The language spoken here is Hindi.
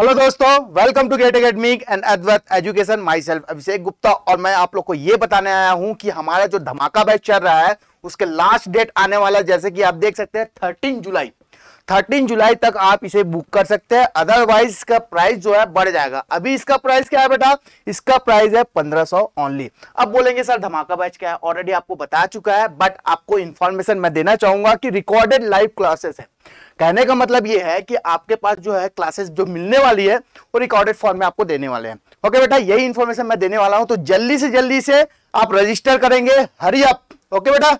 हेलो दोस्तों welcome to gate academic and Advait education myself Abhishek Gupta और मैं आप लोग को ये बताने आया हूँ कि हमारा जो धमाका बैच चल रहा है उसके लास्ट डेट आने वाला जैसे कि आप देख सकते हैं 13 जुलाई 13 जुलाई तक आप इसे बुक कर सकते हैं अदरवाइज इसका प्राइस जो है बढ़ जाएगा अभी इसका प्राइस क्या है बेटा इसका प्राइस है पंद्रह सौ ओनली अब बोलेंगे सर धमाका बैच क्या है ऑलरेडी आपको बता चुका है बट आपको इन्फॉर्मेशन मैं देना चाहूंगा कि रिकॉर्डेड लाइव क्लासेस है कहने का मतलब ये है कि आपके पास जो है क्लासेस जो मिलने वाली है वो रिकॉर्डेड फॉर्म में आपको देने वाले हैं ओके बेटा यही इन्फॉर्मेशन मैं देने वाला हूं तो जल्दी से जल्दी से आप रजिस्टर करेंगे हरी अप ओके बेटा